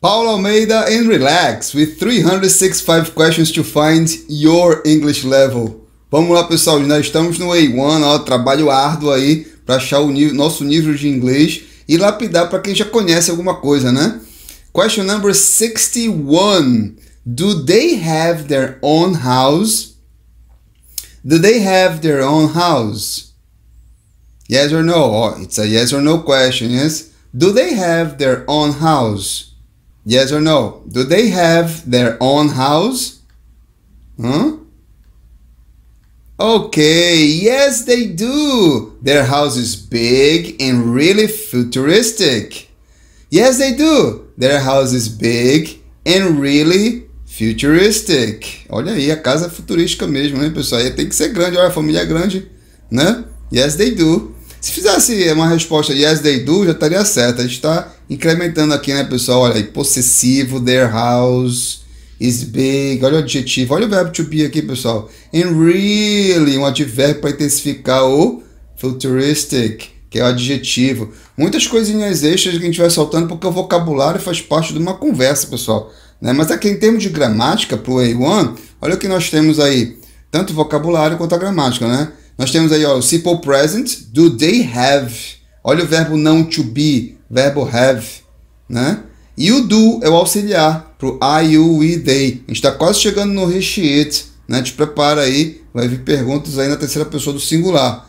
Paulo Almeida and relax with 365 questions to find your English level. Vamos lá, pessoal, nós estamos no A1, ó, trabalho árduo aí para achar o nível, nosso nível de inglês e lapidar para quem já conhece alguma coisa, né? Question number 61. Do they have their own house? Do they have their own house? Yes or no? Oh, it's a yes or no question, yes? Do they have their own house? Yes or no? Do they have their own house? Huh? Okay, yes, they do. Their house is big and really futuristic. Yes, they do. Their house is big and really futuristic. Olha aí, a casa é futurística mesmo, né, pessoal? E tem que ser grande. Olha, a família é grande, né? Yes, they do. Se fizesse uma resposta yes, they do, já estaria certa. A gente está incrementando aqui, né, pessoal? Olha aí, possessivo, their house is big. Olha o adjetivo, olha o verbo to be aqui, pessoal. And really, um advérbio para intensificar o futuristic, que é o adjetivo. Muitas coisinhas extras que a gente vai soltando porque o vocabulário faz parte de uma conversa, pessoal. Né? Mas aqui em termos de gramática, para o A1, olha o que nós temos aí. Tanto vocabulário quanto a gramática, né? Nós temos aí ó, o simple present, do they have. Olha o verbo não to be, verbo have, né? E o do é o auxiliar o I, you, we, they. A gente está quase chegando no reach it, né? Te prepara aí, vai vir perguntas aí na terceira pessoa do singular.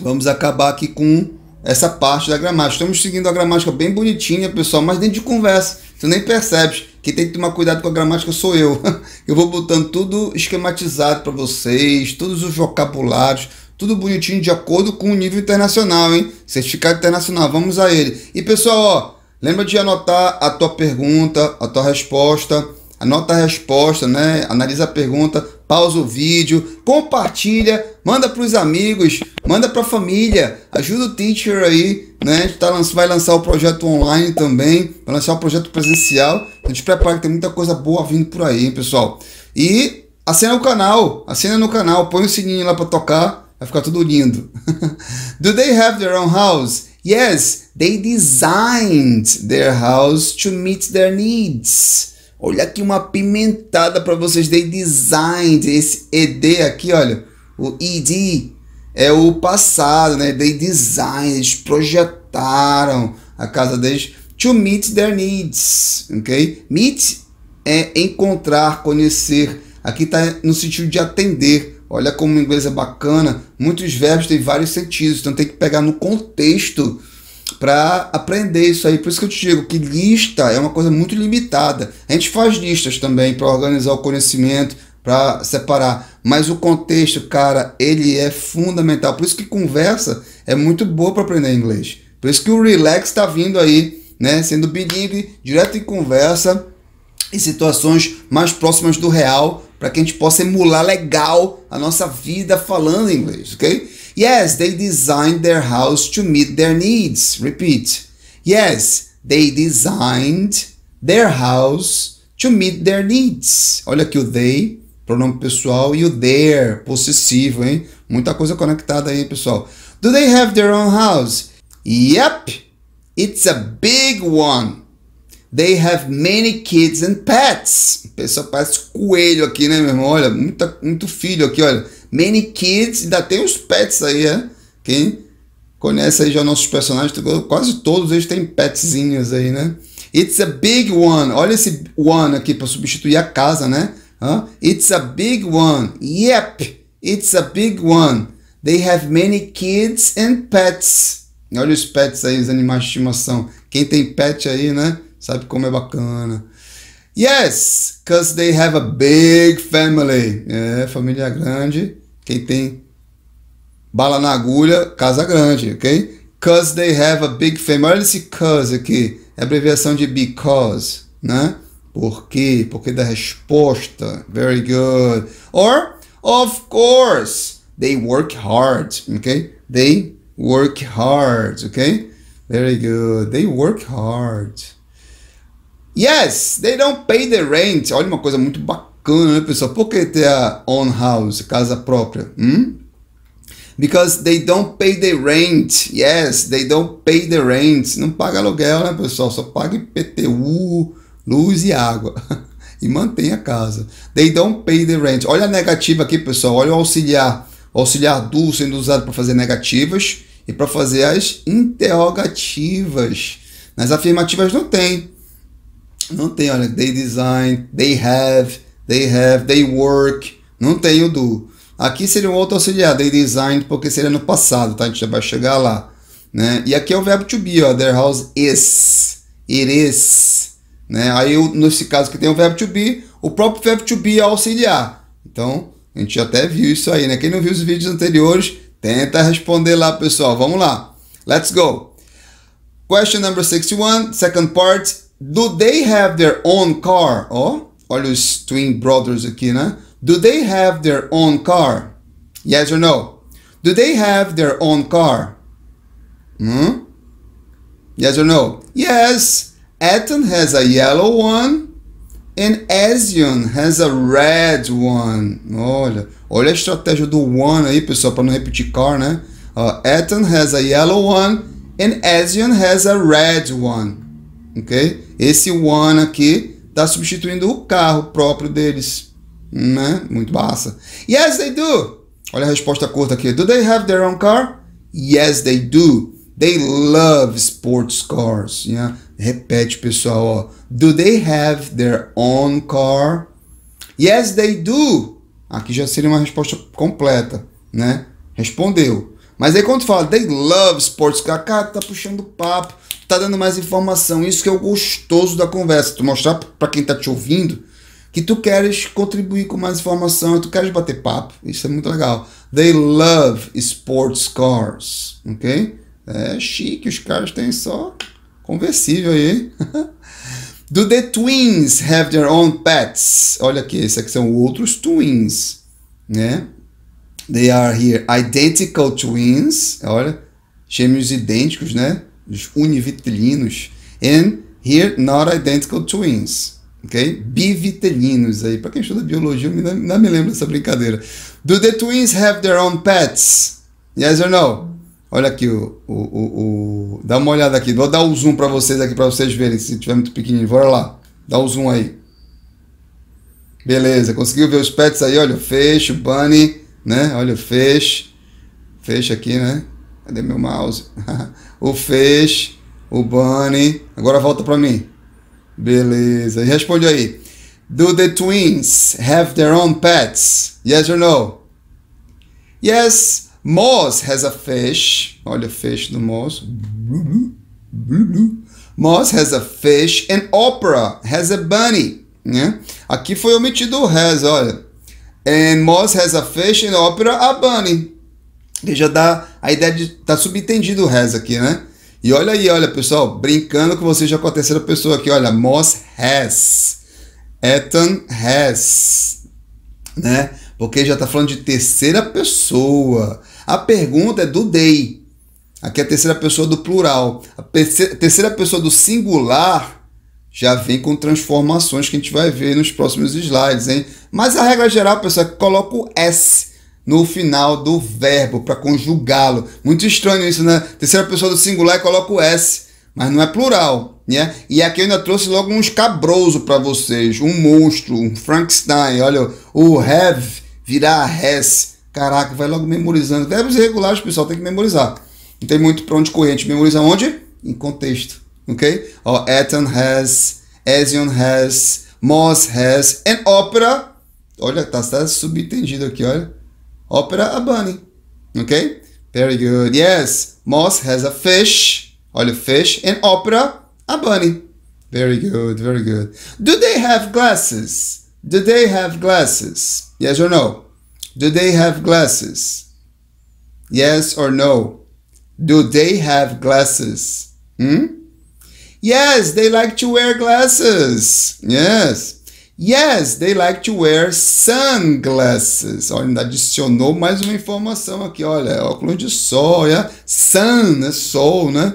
Vamos acabar aqui com essa parte da gramática. Estamos seguindo a gramática bem bonitinha, pessoal, mas dentro de conversa. Tu nem percebes. Quem tem que tomar cuidado com a gramática sou eu. Eu vou botando tudo esquematizado para vocês, todos os vocabulários, tudo bonitinho de acordo com o nível internacional, hein? Certificado internacional, vamos a ele. E pessoal, ó, lembra de anotar a tua pergunta, a tua resposta. Anota a resposta, né? Analisa a pergunta, pausa o vídeo, compartilha, manda para os amigos, manda para a família, ajuda o teacher aí, né? A gente tá, vai lançar o projeto online também, vai lançar o projeto presencial. A gente prepara que tem muita coisa boa vindo por aí, hein, pessoal. E assina o canal, assina no canal, põe o sininho lá para tocar, vai ficar tudo lindo. Do they have their own house? Yes, they designed their house to meet their needs. Olha aqui uma pimentada para vocês. They designed esse ED aqui, olha. O ED é o passado, né? They designed, eles projetaram a casa deles to meet their needs, ok? Meet é encontrar, conhecer. Aqui está no sentido de atender. Olha como o inglês é bacana. Muitos verbos têm vários sentidos, então tem que pegar no contexto para aprender isso aí. Por isso que eu te digo que lista é uma coisa muito limitada. A gente faz listas também para organizar o conhecimento, para separar. Mas o contexto, cara, ele é fundamental. Por isso que conversa é muito boa para aprender inglês. Por isso que o relax está vindo aí, né? Sendo bilíngue, direto em conversa, em situações mais próximas do real, para que a gente possa emular legal a nossa vida falando inglês, ok? Yes, they designed their house to meet their needs. Repeat. Yes, they designed their house to meet their needs. Olha aqui o they pronome pessoal e o their, possessivo, hein? Muita coisa conectada aí, pessoal. Do they have their own house? Yep, it's a big one. They have many kids and pets. Pessoal, parece coelho aqui, né, meu irmão? Olha, muita, muito filho aqui, olha. Many kids, ainda tem os pets aí, é? Quem conhece aí já nossos personagens, quase todos eles têm petzinhos aí, né? It's a big one. Olha esse one aqui para substituir a casa, né? Huh? It's a big one. Yep, it's a big one. They have many kids and pets. Olha os pets aí, os animais de estimação. Quem tem pet aí, né? Sabe como é bacana. Yes, because they have a big family. É, família grande. Quem tem bala na agulha, casa grande, ok? Because they have a big family. Olha esse cause aqui. É abreviação de because, né? Por quê? Porque da resposta. Very good. Or, of course, they work hard. Okay? They work hard. Okay? Very good. They work hard. Yes, they don't pay the rent. Olha uma coisa muito bacana, né, pessoal? Por que ter a own house, casa própria? Hum? Because they don't pay the rent. Yes, they don't pay the rent. Não paga aluguel, né, pessoal? Só paga IPTU luz e água. e mantém a casa. They don't pay the rent. Olha a negativa aqui, pessoal. Olha o auxiliar. O auxiliar do sendo usado para fazer negativas e para fazer as interrogativas. Nas afirmativas não tem. Não tem, olha. They design, they have, they have, they work. Não tem o do. Aqui seria um outro auxiliar, they design, porque seria no passado, tá? A gente já vai chegar lá. Né? E aqui é o verbo to be, ó. Their house is. It is. Né? Aí, nesse caso que tem o verbo to be, o próprio verbo to be é auxiliar. Então, a gente até viu isso aí, né? Quem não viu os vídeos anteriores, tenta responder lá, pessoal. Vamos lá. Let's go. Question number 61, second part. Do they have their own car? Oh, olha os twin brothers aqui, né? Do they have their own car? Yes or no? Do they have their own car? Hmm? Yes or no? Yes! Aten has a yellow one and Asion has a red one. Olha, olha a estratégia do one aí, pessoal, para não repetir car, né? Uh, Aten has a yellow one and Asion has a red one. Ok? Esse one aqui está substituindo o carro próprio deles. Né? Muito massa. Yes, they do. Olha a resposta curta aqui. Do they have their own car? Yes, they do. They love sports cars. Yeah. Repete, pessoal. Do they have their own car? Yes, they do. Aqui já seria uma resposta completa, né? Respondeu. Mas aí quando fala they love sports car, cara, tá puxando papo, tá dando mais informação. Isso que é o gostoso da conversa. Tu mostrar para quem tá te ouvindo que tu queres contribuir com mais informação, tu queres bater papo. Isso é muito legal. They love sports cars, ok? É chique, os caras têm só conversível aí. Do the twins have their own pets? Olha aqui, esses aqui são outros twins, né? They are here identical twins. Olha, gêmeos idênticos, né? Os univitelinos. And here not identical twins. Ok? Bivitelinos aí. Para quem estuda biologia, não me lembro dessa brincadeira. Do the twins have their own pets? Yes or no? Olha aqui, o, o, o, o, dá uma olhada aqui. Vou dar o um zoom para vocês aqui, para vocês verem se tiver muito pequenininho. Bora lá, dá o um zoom aí. Beleza, conseguiu ver os pets aí? Olha o fecho, bunny, né? Olha o fecho. Fecho aqui, né? Cadê meu mouse? o fecho, o bunny. Agora volta para mim. Beleza, e responde aí. Do the twins have their own pets? Yes or no? Yes. Moss has a fish. Olha, fish do Moss. Moss has a fish and opera has a bunny. Né? Aqui foi omitido o has, olha. And Moss has a fish and opera a bunny. Que já dá a ideia de. tá subentendido o has aqui, né? E olha aí, olha pessoal, brincando com vocês já com a terceira pessoa aqui, olha. Moss has. Ethan has. Né? porque já está falando de terceira pessoa. A pergunta é do dei. Aqui é a terceira pessoa do plural. A terceira pessoa do singular já vem com transformações que a gente vai ver nos próximos slides, hein? Mas a regra geral, pessoal, é que coloca o S no final do verbo para conjugá-lo. Muito estranho isso, né? Terceira pessoa do singular coloca o S, mas não é plural, né? E aqui eu ainda trouxe logo um escabroso para vocês, um monstro, um Frankenstein. Olha, o have virar a res. Caraca, vai logo memorizando. Verbos irregulares, pessoal, tem que memorizar. Não tem muito para onde correr. A gente memoriza onde? Em contexto. Ok? Ó, Ethan has, Ezion has, Moss has, and opera. Olha, tá, tá subentendido aqui, olha. Opera a bunny. Ok? Very good. Yes, Moss has a fish. Olha, fish. And opera a bunny. Very good, very good. Do they have glasses? Do they have glasses? Yes or no? Do they have glasses? Yes or no? Do they have glasses? Hmm? Yes, they like to wear glasses. Yes. Yes, they like to wear sunglasses. Olha, adicionou mais uma informação aqui, olha, óculos de sol, olha, né? sun, né, sol, né?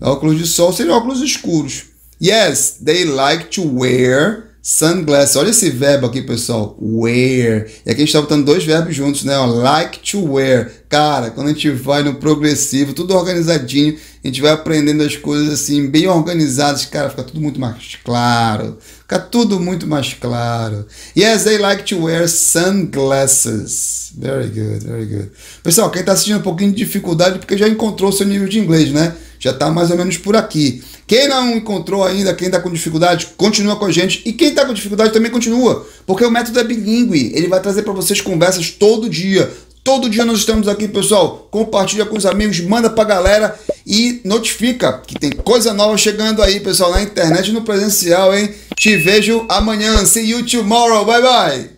Óculos de sol seriam óculos escuros. Yes, they like to wear Sunglasses. olha esse verbo aqui, pessoal. Wear. E aqui a gente está botando dois verbos juntos, né? like to wear. Cara, quando a gente vai no progressivo, tudo organizadinho, a gente vai aprendendo as coisas assim, bem organizadas. Cara, fica tudo muito mais claro. Fica tudo muito mais claro. Yes, they like to wear sunglasses. Very good, very good. Pessoal, quem está assistindo um pouquinho de dificuldade, porque já encontrou o seu nível de inglês, né? já está mais ou menos por aqui. Quem não encontrou ainda, quem está com dificuldade, continua com a gente. E quem está com dificuldade também continua, porque o método é bilíngue. Ele vai trazer para vocês conversas todo dia. Todo dia nós estamos aqui, pessoal. Compartilha com os amigos, manda para a galera e notifica que tem coisa nova chegando aí, pessoal, na internet e no presencial, hein? Te vejo amanhã. See you tomorrow. Bye bye.